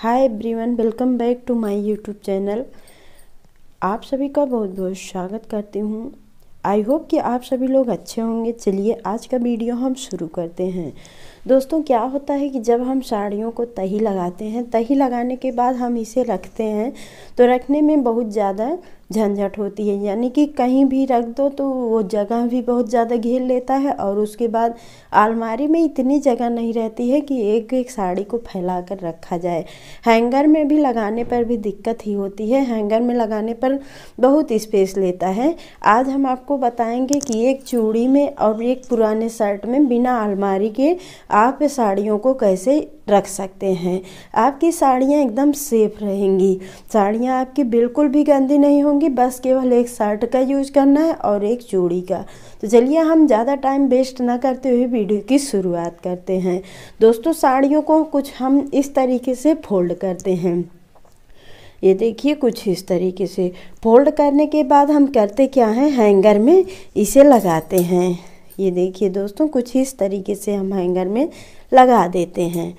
hi everyone welcome back to my YouTube channel आप सभी का बहुत बहुत स्वागत करती हूँ आई होप कि आप सभी लोग अच्छे होंगे चलिए आज का वीडियो हम शुरू करते हैं दोस्तों क्या होता है कि जब हम साड़ियों को तही लगाते हैं तही लगाने के बाद हम इसे रखते हैं तो रखने में बहुत ज़्यादा झंझट होती है यानी कि कहीं भी रख दो तो वो जगह भी बहुत ज़्यादा घेर लेता है और उसके बाद अलमारी में इतनी जगह नहीं रहती है कि एक एक साड़ी को फैला कर रखा जाए हैंगर में भी लगाने पर भी दिक्कत ही होती है हैंगर में लगाने पर बहुत स्पेस लेता है आज हम आपको बताएंगे कि एक चूड़ी में और एक पुराने शर्ट में बिना अलमारी के आप साड़ियों को कैसे रख सकते हैं आपकी साड़ियाँ एकदम सेफ रहेंगी साड़ियाँ आपकी बिल्कुल भी गंदी नहीं होंगी बस केवल एक शर्ट का यूज करना है और एक चूड़ी का तो चलिए हम ज़्यादा टाइम वेस्ट ना करते हुए वीडियो की शुरुआत करते हैं दोस्तों साड़ियों को कुछ हम इस तरीके से फोल्ड करते हैं ये देखिए कुछ इस तरीके से फोल्ड करने के बाद हम करते क्या हैं हैंगर में इसे लगाते हैं ये देखिए दोस्तों कुछ इस तरीके से हम हैंगर में लगा देते हैं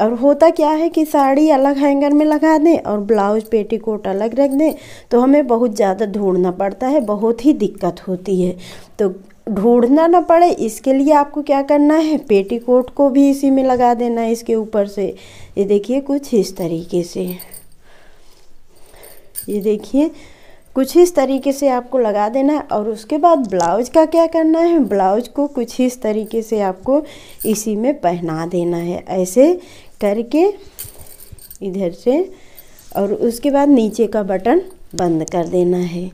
और होता क्या है कि साड़ी अलग हैंगर में लगा दें और ब्लाउज पेटीकोट अलग रख दें तो हमें बहुत ज़्यादा ढूंढना पड़ता है बहुत ही दिक्कत होती है तो ढूंढना ना पड़े इसके लिए आपको क्या करना है पेटीकोट को भी इसी में लगा देना है इसके ऊपर से ये देखिए कुछ इस तरीके से ये देखिए कुछ इस तरीके से आपको लगा देना है और उसके बाद ब्लाउज का क्या करना है ब्लाउज को कुछ इस तरीके से आपको इसी में पहना देना है ऐसे करके इधर से और उसके बाद नीचे का बटन बंद कर देना है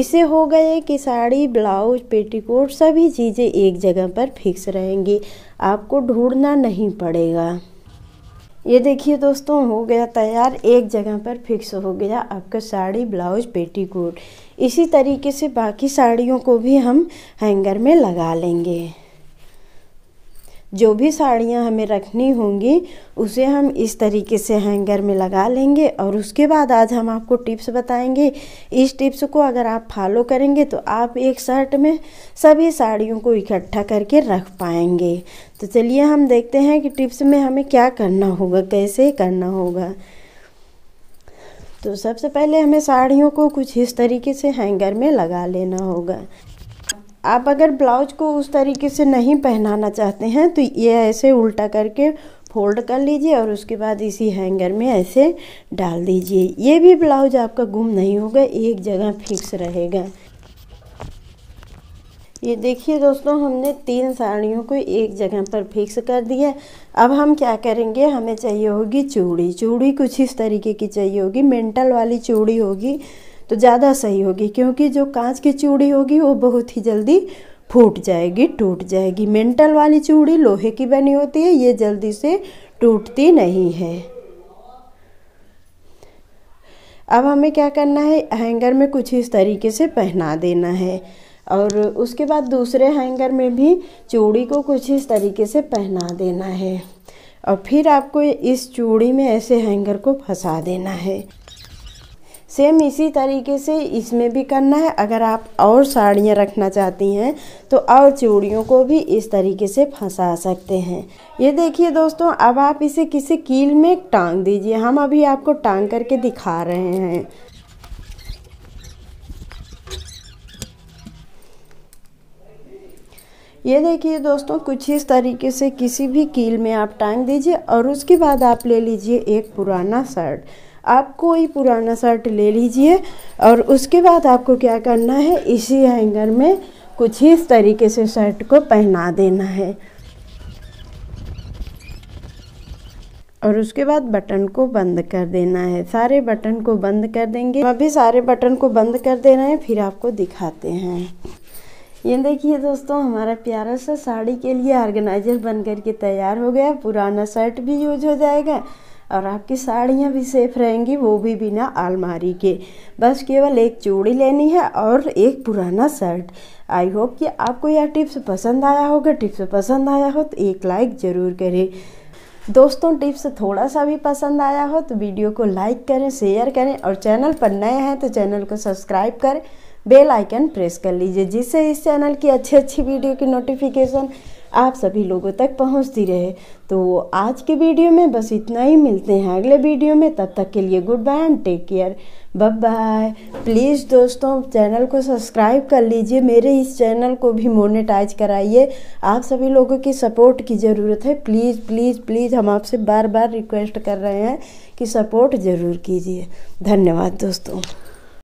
इससे हो गए कि साड़ी ब्लाउज पेटीकोट सभी चीज़ें एक जगह पर फिक्स रहेंगी आपको ढूंढना नहीं पड़ेगा ये देखिए दोस्तों हो गया तैयार एक जगह पर फिक्स हो गया आपका साड़ी ब्लाउज पेटीकोट इसी तरीके से बाकी साड़ियों को भी हम हैंगर में लगा लेंगे जो भी साड़ियाँ हमें रखनी होंगी उसे हम इस तरीके से हैंगर में लगा लेंगे और उसके बाद आज हम आपको टिप्स बताएंगे इस टिप्स को अगर आप फॉलो करेंगे तो आप एक शर्ट में सभी साड़ियों को इकट्ठा करके रख पाएंगे तो चलिए हम देखते हैं कि टिप्स में हमें क्या करना होगा कैसे करना होगा तो सबसे पहले हमें साड़ियों को कुछ इस तरीके से हैंगर में लगा लेना होगा आप अगर ब्लाउज को उस तरीके से नहीं पहनाना चाहते हैं तो ये ऐसे उल्टा करके फोल्ड कर लीजिए और उसके बाद इसी हैंगर में ऐसे डाल दीजिए ये भी ब्लाउज आपका गुम नहीं होगा एक जगह फिक्स रहेगा ये देखिए दोस्तों हमने तीन साड़ियों को एक जगह पर फिक्स कर दिया अब हम क्या करेंगे हमें चाहिए होगी चूड़ी चूड़ी कुछ इस तरीके की चाहिए होगी मेंटल वाली चूड़ी होगी तो ज़्यादा सही होगी क्योंकि जो कांच की चूड़ी होगी वो बहुत ही जल्दी फूट जाएगी टूट जाएगी मेंटल वाली चूड़ी लोहे की बनी होती है ये जल्दी से टूटती नहीं है अब हमें क्या करना है हैंगर में कुछ इस तरीके से पहना देना है और उसके बाद दूसरे हैंगर में भी चूड़ी को कुछ इस तरीके से पहना देना है और फिर आपको इस चूड़ी में ऐसे हैंगर को फंसा देना है सेम इसी तरीके से इसमें भी करना है अगर आप और साड़ियाँ रखना चाहती हैं तो और चूड़ियों को भी इस तरीके से फंसा सकते हैं ये देखिए दोस्तों अब आप इसे किसी कील में टांग दीजिए हम अभी आपको टांग करके दिखा रहे हैं ये देखिए दोस्तों कुछ इस तरीके से किसी भी कील में आप टांग दीजिए और उसके बाद आप ले लीजिए एक पुराना शर्ट आप कोई पुराना शर्ट ले लीजिए और उसके बाद आपको क्या करना है इसी हैंगर में कुछ ही इस तरीके से शर्ट को पहना देना है और उसके बाद बटन को बंद कर देना है सारे बटन को बंद कर देंगे अभी सारे बटन को बंद कर देना है फिर आपको दिखाते हैं ये देखिए दोस्तों हमारा प्यारा सा साड़ी के लिए ऑर्गेनाइजर बन के तैयार हो गया पुराना शर्ट भी यूज हो जाएगा और आपकी साड़ियाँ भी सेफ रहेंगी वो भी बिना आलमारी के बस केवल एक चूड़ी लेनी है और एक पुराना शर्ट आई होप कि आपको यह टिप्स पसंद आया होगा टिप्स पसंद आया हो तो एक लाइक ज़रूर करें दोस्तों टिप्स थोड़ा सा भी पसंद आया हो तो वीडियो को लाइक करें शेयर करें और चैनल पर नए हैं तो चैनल को सब्सक्राइब करें बेल आइकन प्रेस कर लीजिए जिससे इस चैनल की अच्छी अच्छी वीडियो की नोटिफिकेशन आप सभी लोगों तक पहुंचती रहे तो आज के वीडियो में बस इतना ही मिलते हैं अगले वीडियो में तब तक के लिए good bye and take care बब बाय प्लीज़ दोस्तों चैनल को सब्सक्राइब कर लीजिए मेरे इस चैनल को भी मोनेटाइज कराइए आप सभी लोगों की सपोर्ट की ज़रूरत है प्लीज़ प्लीज़ प्लीज़ हम आपसे बार बार रिक्वेस्ट कर रहे हैं कि सपोर्ट ज़रूर कीजिए धन्यवाद दोस्तों